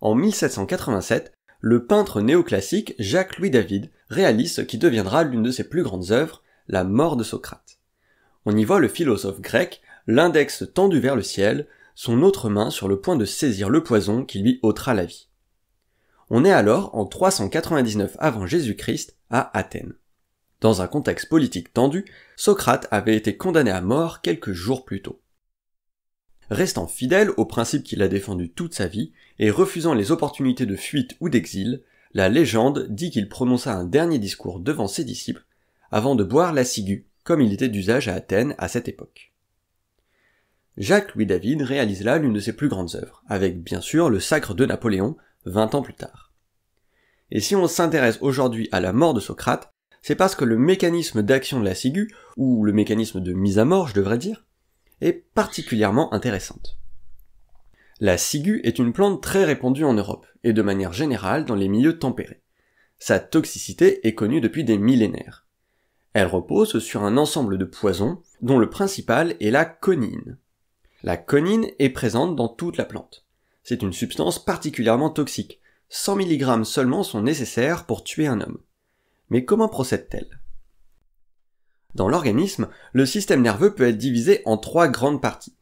en 1787, le peintre néoclassique Jacques-Louis David réalise ce qui deviendra l'une de ses plus grandes œuvres, La mort de Socrate. On y voit le philosophe grec, l'index tendu vers le ciel, son autre main sur le point de saisir le poison qui lui ôtera la vie. On est alors en 399 avant Jésus-Christ à Athènes. Dans un contexte politique tendu, Socrate avait été condamné à mort quelques jours plus tôt restant fidèle au principe qu'il a défendu toute sa vie et refusant les opportunités de fuite ou d'exil, la légende dit qu'il prononça un dernier discours devant ses disciples avant de boire la ciguë, comme il était d'usage à Athènes à cette époque. Jacques Louis David réalise là l'une de ses plus grandes œuvres, avec bien sûr le sacre de Napoléon, 20 ans plus tard. Et si on s'intéresse aujourd'hui à la mort de Socrate, c'est parce que le mécanisme d'action de la ciguë, ou le mécanisme de mise à mort je devrais dire, est particulièrement intéressante. La ciguë est une plante très répandue en Europe, et de manière générale dans les milieux tempérés. Sa toxicité est connue depuis des millénaires. Elle repose sur un ensemble de poisons, dont le principal est la conine. La conine est présente dans toute la plante. C'est une substance particulièrement toxique. 100 mg seulement sont nécessaires pour tuer un homme. Mais comment procède-t-elle dans l'organisme, le système nerveux peut être divisé en trois grandes parties.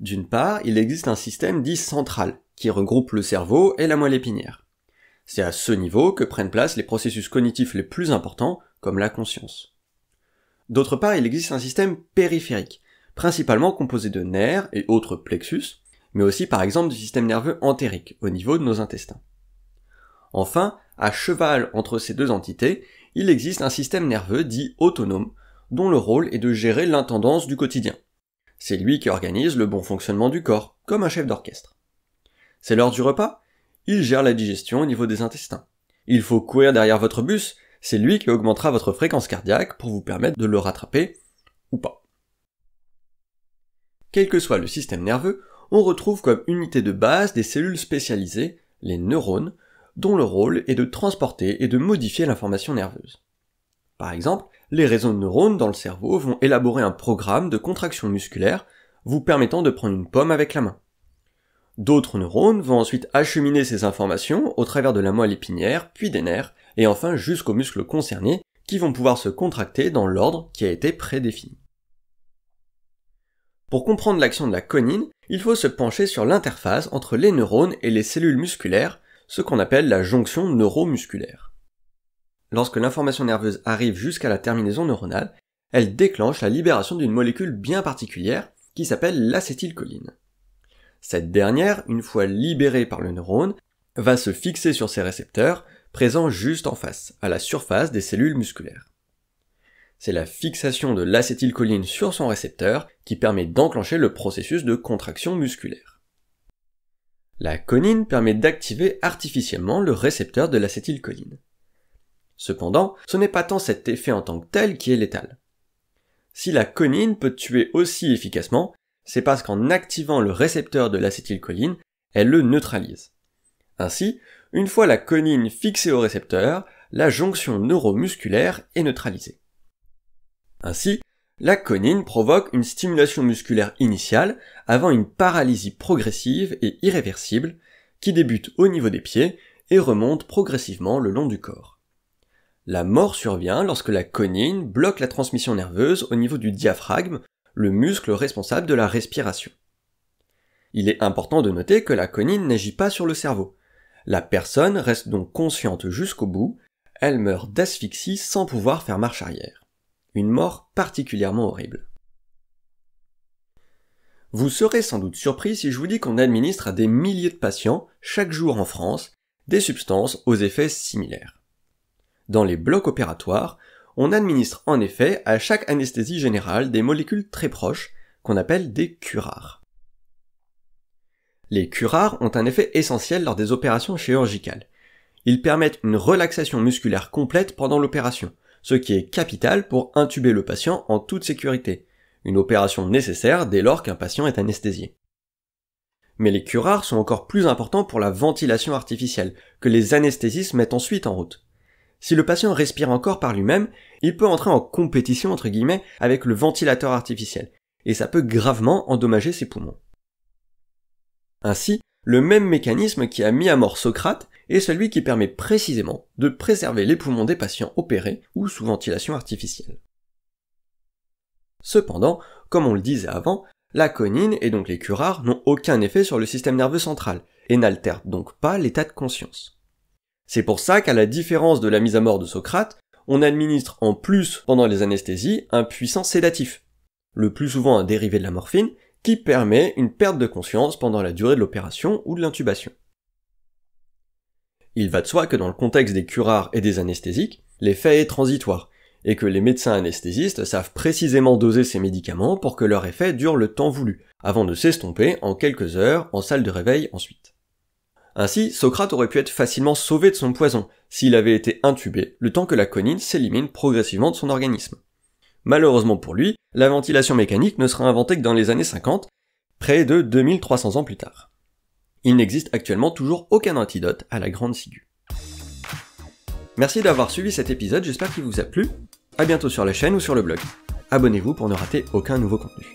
D'une part, il existe un système dit central, qui regroupe le cerveau et la moelle épinière. C'est à ce niveau que prennent place les processus cognitifs les plus importants, comme la conscience. D'autre part, il existe un système périphérique, principalement composé de nerfs et autres plexus, mais aussi par exemple du système nerveux entérique, au niveau de nos intestins. Enfin, à cheval entre ces deux entités, il existe un système nerveux dit autonome, dont le rôle est de gérer l'intendance du quotidien. C'est lui qui organise le bon fonctionnement du corps, comme un chef d'orchestre. C'est l'heure du repas, il gère la digestion au niveau des intestins. Il faut courir derrière votre bus, c'est lui qui augmentera votre fréquence cardiaque pour vous permettre de le rattraper ou pas. Quel que soit le système nerveux, on retrouve comme unité de base des cellules spécialisées, les neurones, dont le rôle est de transporter et de modifier l'information nerveuse. Par exemple, les réseaux de neurones dans le cerveau vont élaborer un programme de contraction musculaire vous permettant de prendre une pomme avec la main. D'autres neurones vont ensuite acheminer ces informations au travers de la moelle épinière, puis des nerfs, et enfin jusqu'aux muscles concernés qui vont pouvoir se contracter dans l'ordre qui a été prédéfini. Pour comprendre l'action de la conine, il faut se pencher sur l'interface entre les neurones et les cellules musculaires, ce qu'on appelle la jonction neuromusculaire. Lorsque l'information nerveuse arrive jusqu'à la terminaison neuronale, elle déclenche la libération d'une molécule bien particulière qui s'appelle l'acétylcholine. Cette dernière, une fois libérée par le neurone, va se fixer sur ses récepteurs présents juste en face, à la surface des cellules musculaires. C'est la fixation de l'acétylcholine sur son récepteur qui permet d'enclencher le processus de contraction musculaire. La conine permet d'activer artificiellement le récepteur de l'acétylcholine. Cependant, ce n'est pas tant cet effet en tant que tel qui est létal. Si la conine peut tuer aussi efficacement, c'est parce qu'en activant le récepteur de l'acétylcholine, elle le neutralise. Ainsi, une fois la conine fixée au récepteur, la jonction neuromusculaire est neutralisée. Ainsi, la conine provoque une stimulation musculaire initiale avant une paralysie progressive et irréversible qui débute au niveau des pieds et remonte progressivement le long du corps. La mort survient lorsque la conine bloque la transmission nerveuse au niveau du diaphragme, le muscle responsable de la respiration. Il est important de noter que la conine n'agit pas sur le cerveau. La personne reste donc consciente jusqu'au bout, elle meurt d'asphyxie sans pouvoir faire marche arrière. Une mort particulièrement horrible. Vous serez sans doute surpris si je vous dis qu'on administre à des milliers de patients, chaque jour en France, des substances aux effets similaires. Dans les blocs opératoires, on administre en effet à chaque anesthésie générale des molécules très proches, qu'on appelle des curares. Les curares ont un effet essentiel lors des opérations chirurgicales. Ils permettent une relaxation musculaire complète pendant l'opération, ce qui est capital pour intuber le patient en toute sécurité, une opération nécessaire dès lors qu'un patient est anesthésié. Mais les curares sont encore plus importants pour la ventilation artificielle, que les anesthésistes mettent ensuite en route. Si le patient respire encore par lui-même, il peut entrer en compétition entre guillemets avec le ventilateur artificiel, et ça peut gravement endommager ses poumons. Ainsi, le même mécanisme qui a mis à mort Socrate est celui qui permet précisément de préserver les poumons des patients opérés ou sous ventilation artificielle. Cependant, comme on le disait avant, la conine et donc les curares n'ont aucun effet sur le système nerveux central et n'altèrent donc pas l'état de conscience. C'est pour ça qu'à la différence de la mise à mort de Socrate, on administre en plus pendant les anesthésies un puissant sédatif, le plus souvent un dérivé de la morphine, qui permet une perte de conscience pendant la durée de l'opération ou de l'intubation. Il va de soi que dans le contexte des curares et des anesthésiques, l'effet est transitoire, et que les médecins anesthésistes savent précisément doser ces médicaments pour que leur effet dure le temps voulu, avant de s'estomper en quelques heures en salle de réveil ensuite. Ainsi, Socrate aurait pu être facilement sauvé de son poison, s'il avait été intubé, le temps que la conine s'élimine progressivement de son organisme. Malheureusement pour lui, la ventilation mécanique ne sera inventée que dans les années 50, près de 2300 ans plus tard. Il n'existe actuellement toujours aucun antidote à la grande ciguë. Merci d'avoir suivi cet épisode, j'espère qu'il vous a plu. À bientôt sur la chaîne ou sur le blog. Abonnez-vous pour ne rater aucun nouveau contenu.